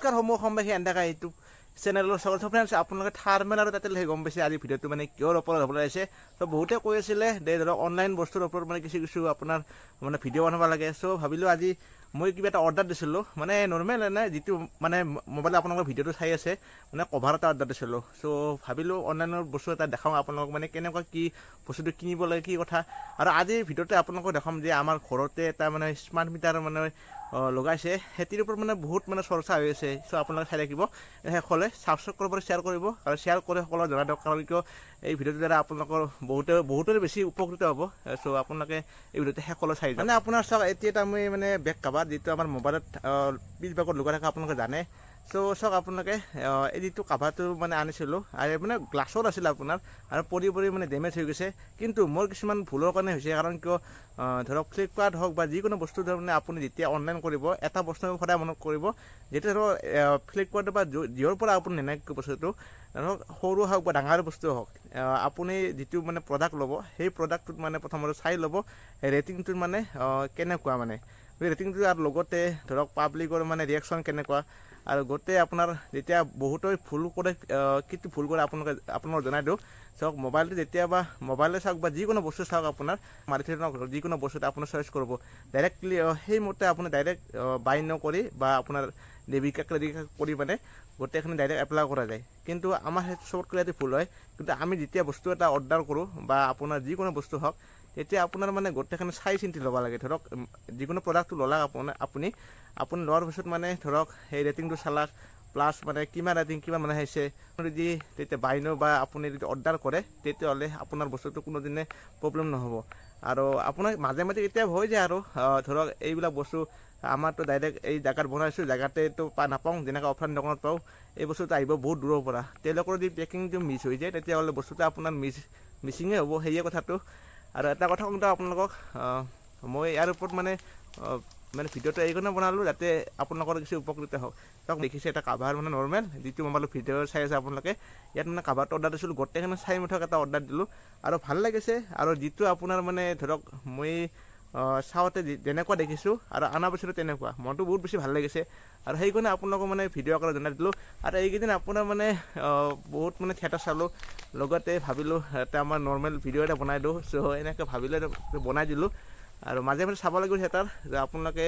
পুৰস্কাৰ সমূহ অসম বাকী এনেকুৱা এইটো চেনেলৰ চকল চব ফ্ৰেণ্ডছ আপোনালোকে থাৰ্মেল আৰু তাতে সেই গম পাইছে আজি ভিডিঅ'টো মানে কিয় অপলোড হ'ব লাগিছে চ' বহুতে কৈ আছিলে দে ধৰক অনলাইন বস্তুৰ ওপৰত মানে কিছু কিছু আপোনাৰ মানে ভিডিঅ' বনাব লাগে চ' ভাবিলোঁ আজি মই কিবা এটা অৰ্ডাৰ দিছিলোঁ মানে নৰ্মেল এনে যিটো মানে মোবাইলত আপোনালোকৰ ভিডিঅ'টো চাই আছে মানে কভাৰ এটা অৰ্ডাৰ দিছিলোঁ চ' ভাবিলোঁ অনলাইনৰ বস্তু এটা দেখাওঁ আপোনালোকক মানে কেনেকুৱা কি বস্তুটো কিনিব লাগে কি কথা আৰু আজিৰ ভিডিঅ'তে আপোনালোকক দেখাম যে আমাৰ ঘৰতে এটা মানে স্মাৰ্ট মিটাৰ মানে লগাইছে খেতিৰ ওপৰত মানে বহুত মানে চৰ্চা হৈ আছে চ' আপোনালোকে চাই থাকিব সকলোৱে ছাবস্ক্ৰাইব কৰিব শ্বেয়াৰ কৰিব আৰু শ্বেয়াৰ কৰি সকলোৱে জনাই দিয়ক কাৰণ কিয় এই ভিডিঅ'টোৰ দ্বাৰা আপোনালোকৰ বহুতে বহুতৰে বেছি উপকৃত হ'ব চ' আপোনালোকে এই ভিডিঅ'টো সকলোৱে চাই মানে আপোনাৰ চাওক এতিয়া এটা মই মানে বেগ কাভাৰ যিটো আমাৰ মোবাইলত পিছভাগত লগাই থকা আপোনালোকে জানে চ' চাওক আপোনালোকে এডিটটো কাভাৰটো মানে আনিছিলোঁ আৰু মানে গ্লাছত আছিল আপোনাৰ আৰু পৰি পৰি মানে ডেমেজ হৈ গৈছে কিন্তু মোৰ কিছুমান ভুলৰ কাৰণে হৈছে কাৰণ কিয় ধৰক ফ্লিপকাৰ্ট হওক বা যিকোনো বস্তু ধৰণে আপুনি যেতিয়া অনলাইন কৰিব এটা বস্তু সদায় মনত কৰিব যেতিয়া ধৰক ফ্লিপকাৰ্ট বা যিহৰ পৰা আপুনি নেনেকৈ বস্তুটো ধৰক সৰু হওক বা ডাঙৰ বস্তু হওক আপুনি যিটো মানে প্ৰডাক্ট ল'ব সেই প্ৰডাক্টটোত মানে প্ৰথমতে চাই ল'ব ৰেটিংটোত মানে কেনেকুৱা মানে ৰেটিংটো আৰু লগতে ধৰক পাব্লিকৰ মানে ৰিয়েকশ্যন কেনেকুৱা আৰু গোটেই আপোনাৰ যেতিয়া বহুতেই ভুল কৰে কি ভুল কৰে আপোনালোকে আপোনালোকক জনাই দিওঁ চাওক মোবাইলটো যেতিয়া বা মোবাইলে চাওক বা যিকোনো বস্তু চাওক আপোনাৰ মাৰিথিনক যিকোনো বস্তুতে আপোনাৰ চইচ কৰিব ডাইৰেক্টলি সেইমতে আপুনি ডাইৰেক্ট বাই নকৰি বা আপোনাৰ ডেবিকা ক্ৰেডিট কাৰ্ড কৰি মানে গোটেইখিনি ডাইৰেক্ট এপ্লাই কৰা যায় কিন্তু আমাৰ সেই চবতকৈ ভুল হয় কিন্তু আমি যেতিয়া বস্তু এটা অৰ্ডাৰ কৰোঁ বা আপোনাৰ যিকোনো বস্তু হওক এতিয়া আপোনাৰ মানে গোটেইখিনি চাই চিন্তি ল'ব লাগে ধৰক যিকোনো প্ৰডাক্টটো ল'লাক আপোনাৰ আপুনি আপুনি লোৱাৰ পিছত মানে ধৰক সেই ৰেটিংটো চালাক প্লাছ মানে কিমান ৰেটিং কিমান মানে আহিছে যদি তেতিয়া বাইনো বা আপুনি যদি অৰ্ডাৰ কৰে তেতিয়াহ'লে আপোনাৰ বস্তুটো কোনোদিনে প্ৰব্লেম নহ'ব আৰু আপোনাৰ মাজে মাজে কেতিয়াবা হৈ যায় আৰু ধৰক এইবিলাক বস্তু আমাৰতো ডাইৰেক্ট এই জেগাত বনাইছোঁ জেগাতেতো পা নাপাওঁ যেনেকৈ অফলাইন দোকানত পাওঁ এই বস্তুটো আহিব বহুত দূৰৰ পৰা তেওঁলোকৰ যদি পেকিংটো মিছ হৈ যায় তেতিয়াহ'লে বস্তুটো আপোনাৰ মিছ মিছিঙে হ'ব সেয়ে কথাটো আৰু এটা কথা কওঁতে আপোনালোকক মই ইয়াৰ ওপৰত মানে মানে ভিডিঅ'টো এইকাৰণে বনালোঁ যাতে আপোনালোকৰ কিছু উপকৃত হওক তেওঁক দেখিছে এটা কাভাৰ মানে নৰ্মেল যিটো মই বোলো ভিডিঅ' চাই আছে আপোনালোকে ইয়াত মানে কাভাৰটো অৰ্ডাৰ দিছিলোঁ গোটেইখিনি চাই মুঠক এটা অৰ্ডাৰ দিলোঁ আৰু ভাল লাগিছে আৰু যিটো আপোনাৰ মানে ধৰক মই চাওঁতে যেনেকুৱা দেখিছোঁ আৰু অনা পিছতো তেনেকুৱা মনটো বহুত বেছি ভাল লাগিছে আৰু সেইকাৰণে আপোনালোকক মানে ভিডিঅ' আকাৰত জনাই দিলোঁ আৰু এইকেইদিন আপোনাৰ মানে বহুত মানে থিয়েটাৰ চালোঁ লগতে ভাবিলোঁ এটা আমাৰ নৰ্মেল ভিডিঅ' এটা বনাই দিওঁ চ' এনেকৈ ভাবিলে বনাই দিলোঁ আৰু মাজে মাজে চাব লাগিব থিয়েটাৰ যে আপোনালোকে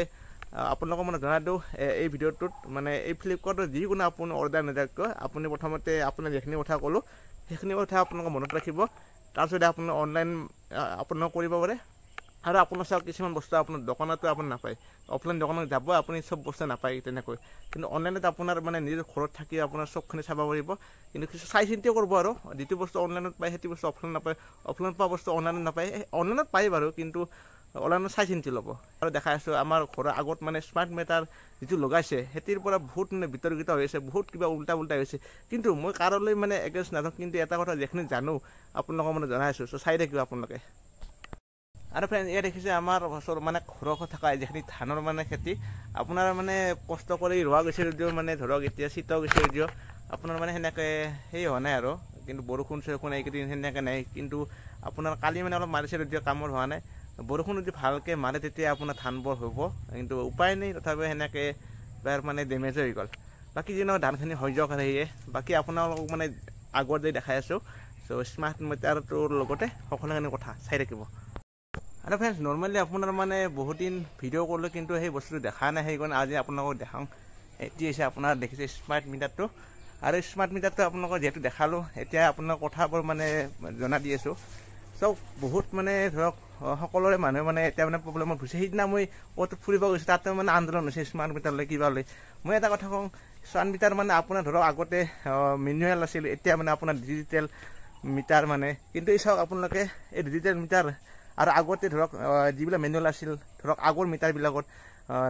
আপোনালোকক মানে জনাই দিওঁ এই ভিডিঅ'টোত মানে এই ফ্লিপকাৰ্টৰ যিকোনো আপুনি অৰ্ডাৰ নাযায় কিয় আপুনি প্ৰথমতে আপোনাৰ যিখিনি কথা ক'লোঁ সেইখিনি কথা আপোনালোকে মনত ৰাখিব তাৰপিছতে আপুনি অনলাইন আপোনালোকে কৰিব পাৰে আৰু আপোনাৰ চাওক কিছুমান বস্তু আপোনাৰ দোকানতো আপুনি নাপায় অফলাইন দোকানত যাব আপুনি চব বস্তু নাপায় তেনেকৈ কিন্তু অনলাইনত আপোনাৰ মানে নিজৰ ঘৰত থাকি আপোনাৰ চবখিনি চাব পাৰিব কিন্তু কিছু চাই চিন্তিও কৰিব আৰু যিটো বস্তু অনলাইনত পায় সেইটো বস্তু অফলাইন নাপায় অফলাইন পোৱা বস্তু অনলাইনত নাপায় অনলাইনত পায় বাৰু কিন্তু অনলাইনত চাই চিন্তি ল'ব আৰু দেখাই আছোঁ আমাৰ ঘৰৰ আগত মানে স্মাৰ্ট মিটাৰ যিটো লগাইছে সেইটোৰ পৰা বহুত মানে বিতৰ্কিত হৈ আছে বহুত কিবা উল্টা ওল্টা হৈছে কিন্তু মই কাৰলৈ মানে এগেষ্ট নাথাকোঁ কিন্তু এটা কথা যিখিনি জানো আপোনালোকক মানে জনাই আছোঁ চাই থাকিব আপোনালোকে আৰু ফ্ৰেণ্ড ইয়াত দেখিছে আমাৰ ওচৰ মানে ঘৰখন থকা যিখিনি ধানৰ মানে খেতি আপোনাৰ মানে কষ্ট কৰি ৰোৱা গৈছে যদিও মানে ধৰক এতিয়া চিত গৈছে যদিও আপোনাৰ মানে সেনেকৈ সেই হোৱা নাই আৰু কিন্তু বৰষুণ চৰষুণ এইকেইদিন সেনেকৈ নাই কিন্তু আপোনাৰ কালি মানে অলপ মাৰিছে যদিও কামৰ হোৱা নাই বৰষুণ যদি ভালকৈ মাৰে তেতিয়া আপোনাৰ ধানবোৰ হ'ব কিন্তু উপায় নাই তথাপিও সেনেকৈ তাৰ মানে ডেমেজ হৈ গ'ল বাকী যিনো ধানখিনি সহ্য কৰে সেয়ে বাকী আপোনালোকক মানে আগৰ যদি দেখাই আছোঁ চ' স্মাৰ্ট মিটাৰটোৰ লগতে সকলোখিনি কথা চাই থাকিব আৰু ফ্ৰেণ্ডছ নৰ্মেলি আপোনাৰ মানে বহুত দিন ভিডিঅ' কৰিলোঁ কিন্তু সেই বস্তুটো দেখা নাই সেইকাৰণে আজি আপোনালোকক দেখাওঁ এতিয়া হৈছে আপোনাৰ দেখিছে স্মাৰ্ট মিটাৰটো আৰু স্মাৰ্ট মিটাৰটো আপোনালোকক যিহেতু দেখালোঁ এতিয়া আপোনাৰ কথাবোৰ মানে জনা দি আছোঁ চব বহুত মানে ধৰক সকলোৰে মানুহে মানে এতিয়া মানে প্ৰব্লেমত ঘূৰিছে সেইদিনা মই ক'ত ফুৰিব গৈছোঁ তাতে মানে আন্দোলন হৈছে স্মাৰ্ট মিটাৰ লৈ কিবা লৈ মই এটা কথা কওঁ স্মাৰ্ট মিটাৰ মানে আপোনাৰ ধৰক আগতে মেনুৱেল আছিল এতিয়া মানে আপোনাৰ ডিজিটেল মিটাৰ মানে কিন্তু চাওক আপোনালোকে এই ডিজিটেল মিটাৰ আৰু আগতে ধৰক যিবিলাক মেনুৱেল আছিল ধৰক আগৰ মিটাৰবিলাকত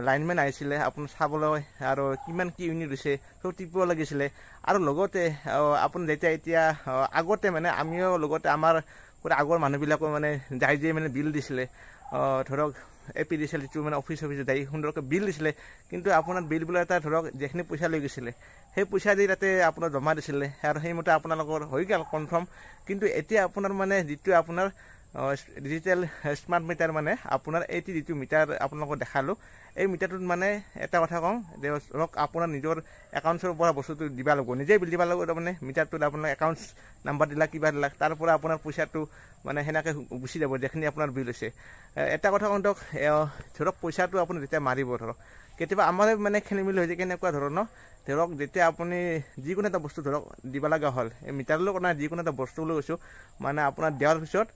লাইনমেন আহিছিলে আপুনি চাবলৈ আৰু কিমান কি ইউনিট হৈছে সেইটো টিপিব লাগিছিলে আৰু লগতে আপুনি যেতিয়া এতিয়া আগতে মানে আমিও লগতে আমাৰ গোটেই আগৰ মানুহবিলাকো মানে যাই যায় মানে বিল দিছিলে ধৰক A P D C L যিটো মানে অফিচ অফিচ যায় সুন্দৰকৈ বিল দিছিলে কিন্তু আপোনাৰ বিলবিলাক এটা ধৰক যিখিনি পইচা লৈ গৈছিলে সেই পইচা দি তাতে আপোনাৰ জমা দিছিলে আৰু সেইমতে আপোনালোকৰ হৈ গ'ল কনফাৰ্ম কিন্তু এতিয়া আপোনাৰ মানে যিটো আপোনাৰ ডিজিটেল স্মাৰ্ট মিটাৰ মানে আপোনাৰ এইটি যিটো মিটাৰ আপোনালোকক দেখালোঁ এই মিটাৰটোত মানে এটা কথা কওঁ যে ধৰক আপোনাৰ নিজৰ একাউণ্টছৰ পৰা বস্তুটো দিব লাগিব নিজেই বিল দিব লাগিব তাৰমানে মিটাৰটোত আপোনাৰ একাউণ্টছ নাম্বাৰ দিলা কিবা দিলা তাৰ পৰা আপোনাৰ পইচাটো মানে সেনেকৈ গুচি যাব যিখিনি আপোনাৰ বিল হৈছে এটা কথা কওঁ ধৰক ধৰক পইচাটো আপুনি যেতিয়া মাৰিব ধৰক কেতিয়াবা আমাৰে মানে খেলিমেলি হৈ যায় কেনেকুৱা ধৰণৰ ধৰক যেতিয়া আপুনি যিকোনো এটা বস্তু ধৰক দিব লগা হ'ল এই মিটাৰলৈ কৰা যিকোনো এটা বস্তু লৈ গৈছোঁ মানে আপোনাৰ দিয়াৰ পিছত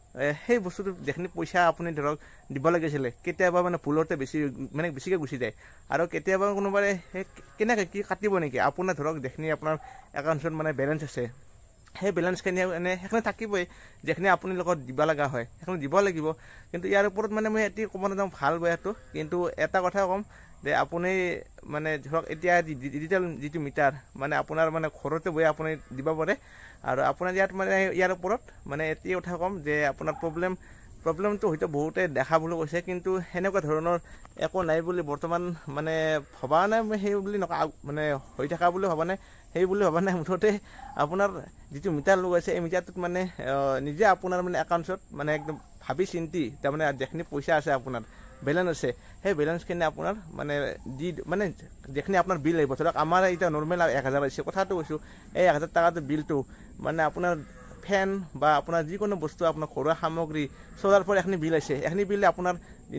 সেই বস্তুটো যিখিনি পইচা আপুনি ধৰক দিব লাগিছিলে কেতিয়াবা মানে ভুলতে বেছি মানে বেছিকৈ গুচি যায় আৰু কেতিয়াবা কোনোবাই সেই কেনেকৈ কি কাটিব নেকি আপোনাৰ ধৰক যিখিনি আপোনাৰ একাউণ্টত মানে বেলেঞ্চ আছে সেই বেলেঞ্চখিনি মানে সেইখিনি থাকিবই যিখিনি আপুনি লগত দিব লগা হয় সেইখিনি দিব লাগিব কিন্তু ইয়াৰ ওপৰত মানে মই এটি ক'ব নাযাওঁ ভাল বেয়াটো কিন্তু এটা কথা ক'ম যে আপুনি মানে ধৰক এতিয়া ডিজিটেল যিটো মিটাৰ মানে আপোনাৰ মানে ঘৰতে বহি আপুনি দিব পাৰে আৰু আপোনাৰ ইয়াত মানে ইয়াৰ ওপৰত মানে এটি কথা ক'ম যে আপোনাৰ প্ৰব্লেম প্ৰব্লেমটো হয়তো বহুতে দেখা বুলি কৈছে কিন্তু সেনেকুৱা ধৰণৰ একো নাই বুলি বৰ্তমান মানে ভবা নাই মই সেই বুলি নকা মানে হৈ থকা বুলি ভবা নাই সেই বুলি ভবা নাই মুঠতে আপোনাৰ যিটো মিটাৰ লগাইছে এই মিটাৰটোত মানে নিজে আপোনাৰ মানে একাউণ্টছত মানে একদম ভাবি চিন্তি তাৰমানে যিখিনি পইচা আছে আপোনাৰ বেলেন্স আছে সেই বেলেন্সখিনি আপোনাৰ মানে দি মানে যিখিনি আপোনাৰ বিল আহিব ধৰক আমাৰ এতিয়া নৰ্মেল এক হাজাৰ আহিছে কথাটো কৈছোঁ এই এক হাজাৰ টকাটো বিলটো মানে আপোনাৰ ফেন বা আপোনাৰ যিকোনো বস্তু আপোনাৰ ঘৰুৱা সামগ্ৰী চলাৰ পৰা এখিনি বিল আছে এইখিনি বিল আপোনাৰ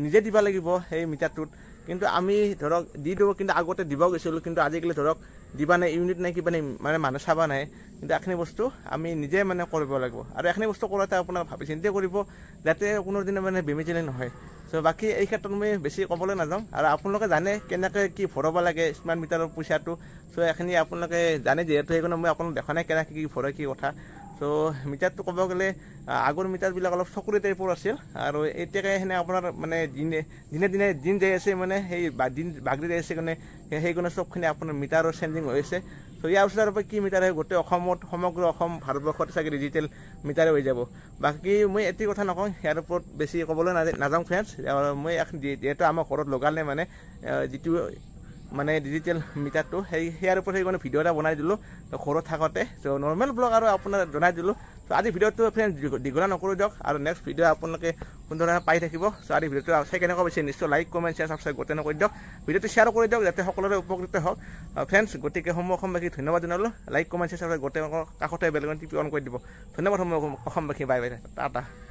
নিজে দিব লাগিব সেই মিটাৰটোত কিন্তু আমি ধৰক দি দিব কিন্তু আগতে দিব গৈছিলোঁ কিন্তু আজিকালি ধৰক দিবা নাই ইউনিট নাই কিবা নাই মানে মানুহ চাবা নাই কিন্তু এইখিনি বস্তু আমি নিজে মানে কৰিব লাগিব আৰু এইখিনি বস্তু কৰোঁতে আপোনাৰ ভাবি চিন্তাই কৰিব যাতে কোনো দিনে মানে বেমেজালি নহয় চ' বাকী এই ক্ষেত্ৰত মই বেছি ক'বলৈ নাযাওঁ আৰু আপোনালোকে জানে কেনেকৈ কি ভৰাব লাগে স্মাৰ্ট মিটাৰৰ পইচাটো চ' এইখিনি আপোনালোকে জানে যিহেতু সেইকাৰণে মই আপোনালোকক দেখা নাই কেনেকৈ কি ভৰে কি কথা চ' মিটাৰটো ক'ব গ'লে আগৰ মিটাৰবিলাক অলপ চকুৰে টাইপৰ আছিল আৰু এতিয়াকে সেনে আপোনাৰ মানে দিনে দিনে দিনে দিন যাই আছে মানে সেই দিন বাগৰি যাই আছে কাৰণে সেইকাৰণে চবখিনি আপোনাৰ মিটাৰৰ চেঞ্জিং হৈ আছে চ' ইয়াৰ ওচৰৰ পৰা কি মিটাৰ হয় গোটেই অসমত সমগ্ৰ অসম ভাৰতবৰ্ষত চাগে ডিজিটেল মিটাৰে হৈ যাব বাকী মই এটি কথা নকওঁ ইয়াৰ ওপৰত বেছি ক'বলৈ নাযাওঁ ফ্ৰেণ্ডছ মই এখন যিহেতু আমাৰ ঘৰত লগালে মানে যিটো মানে ডিজিটেল মিটাৰটো সেই সেয়াৰ ওপৰত সেই সেইকাৰণে ভিডিঅ' এটা বনাই দিলোঁ তো ঘৰত থাকোঁতে তো নৰ্মেল ব্লগ আৰু আপোনাৰ জনাই দিলোঁ তো আজি ভিডিঅ'টো ফ্ৰেণ্ড দীঘলা নকৰোঁ দিয়ক আৰু নেক্সট ভিডিঅ' আপোনালোকে সুন্দৰভাৱে পাই থাকিব চ' আজি ভিডিঅ'টো চাই কেনেকুৱা পাইছে নিশ্চয় লাইক কমেণ্ট শ্বেয়াৰ চাবচক্ৰাইব গোটেই নকৰি দিয়ক ভিডিঅ'টো শ্বেয়াৰ কৰি দিয়ক যাতে সকলোৰে উপকৃত হওক ফ্ৰেণ্ডছ গতিকে সময় অসমবাসী ধন্যবাদ জনালোঁ লাইক কমেণ্ট শ্বেয়াৰ চাবচক্ৰাইব গোটেই কাষতে বেলেগ টিপি অন কৰি দিব ধন্যবাদ সময় অসমবাসী বাই বাই টাটা